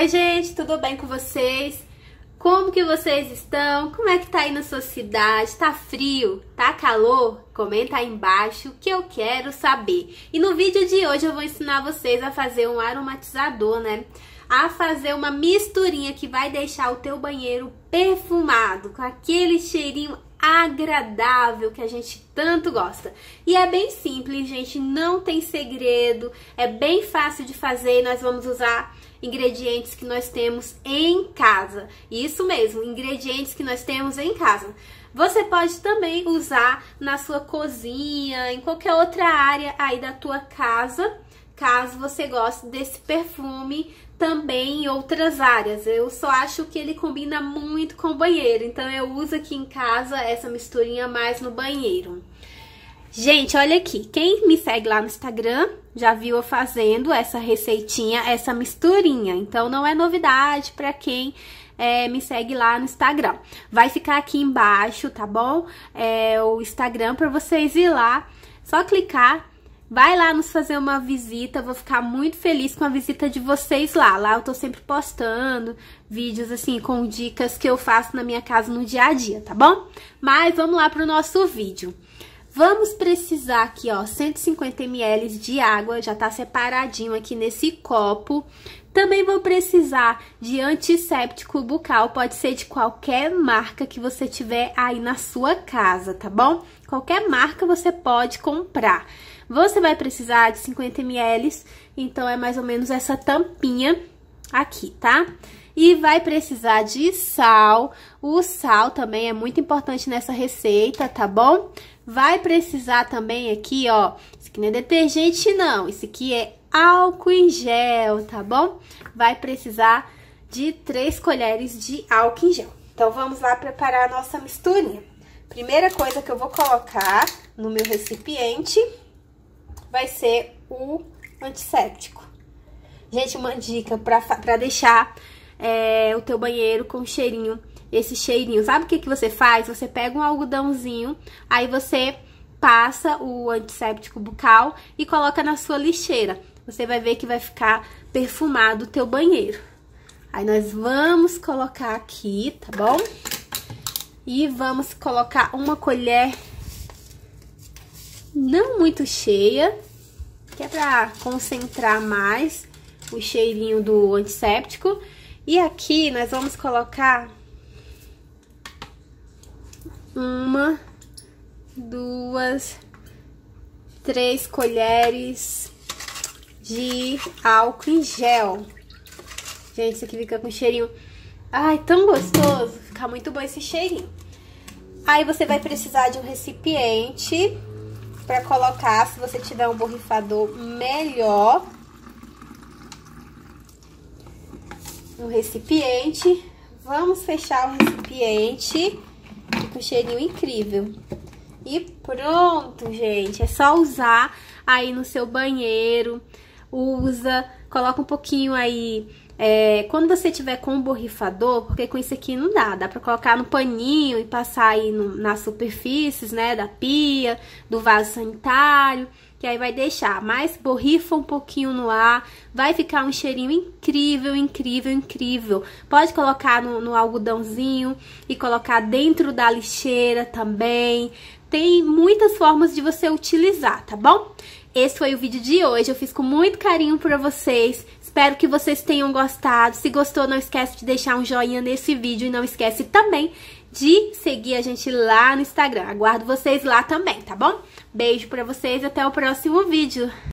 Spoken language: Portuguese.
Oi gente, tudo bem com vocês? Como que vocês estão? Como é que tá aí na sua cidade? Tá frio? Tá calor? Comenta aí embaixo que eu quero saber. E no vídeo de hoje eu vou ensinar vocês a fazer um aromatizador, né? A fazer uma misturinha que vai deixar o teu banheiro perfumado, com aquele cheirinho agradável que a gente tanto gosta. E é bem simples, gente, não tem segredo, é bem fácil de fazer e nós vamos usar ingredientes que nós temos em casa. Isso mesmo, ingredientes que nós temos em casa. Você pode também usar na sua cozinha, em qualquer outra área aí da tua casa caso você goste desse perfume também em outras áreas. Eu só acho que ele combina muito com o banheiro, então eu uso aqui em casa essa misturinha mais no banheiro. Gente, olha aqui, quem me segue lá no Instagram já viu eu fazendo essa receitinha, essa misturinha. Então, não é novidade para quem é, me segue lá no Instagram. Vai ficar aqui embaixo, tá bom? É, o Instagram para vocês ir lá, só clicar Vai lá nos fazer uma visita, vou ficar muito feliz com a visita de vocês lá. Lá eu tô sempre postando vídeos assim com dicas que eu faço na minha casa no dia a dia, tá bom? Mas vamos lá pro nosso vídeo. Vamos precisar aqui, ó, 150 ml de água, já tá separadinho aqui nesse copo. Também vou precisar de antisséptico bucal, pode ser de qualquer marca que você tiver aí na sua casa, tá bom? Qualquer marca você pode comprar. Você vai precisar de 50 ml, então é mais ou menos essa tampinha aqui, tá? E vai precisar de sal. O sal também é muito importante nessa receita, tá bom? Vai precisar também aqui, ó, isso aqui não é detergente não, isso aqui é álcool em gel, tá bom? Vai precisar de três colheres de álcool em gel. Então, vamos lá preparar a nossa misturinha. Primeira coisa que eu vou colocar no meu recipiente vai ser o antisséptico. Gente, uma dica para deixar é, o teu banheiro com cheirinho esse cheirinho. Sabe o que, que você faz? Você pega um algodãozinho, aí você passa o antisséptico bucal e coloca na sua lixeira. Você vai ver que vai ficar perfumado o teu banheiro. Aí nós vamos colocar aqui, tá bom? E vamos colocar uma colher não muito cheia, que é pra concentrar mais o cheirinho do antisséptico. E aqui nós vamos colocar uma, duas, três colheres de álcool em gel. Gente, isso aqui fica com cheirinho. Ai, tão gostoso. Fica muito bom esse cheirinho. Aí você vai precisar de um recipiente para colocar, se você tiver um borrifador melhor. Um recipiente. Vamos fechar o recipiente um cheirinho incrível. E pronto, gente. É só usar aí no seu banheiro. Usa, coloca um pouquinho aí... É, quando você tiver com um borrifador, porque com isso aqui não dá, dá pra colocar no paninho e passar aí no, nas superfícies, né, da pia, do vaso sanitário que aí vai deixar mais borrifa um pouquinho no ar, vai ficar um cheirinho incrível, incrível, incrível. Pode colocar no, no algodãozinho e colocar dentro da lixeira também, tem muitas formas de você utilizar, tá bom? Esse foi o vídeo de hoje, eu fiz com muito carinho para vocês. Espero que vocês tenham gostado. Se gostou, não esquece de deixar um joinha nesse vídeo e não esquece também de seguir a gente lá no Instagram. Aguardo vocês lá também, tá bom? Beijo para vocês, e até o próximo vídeo.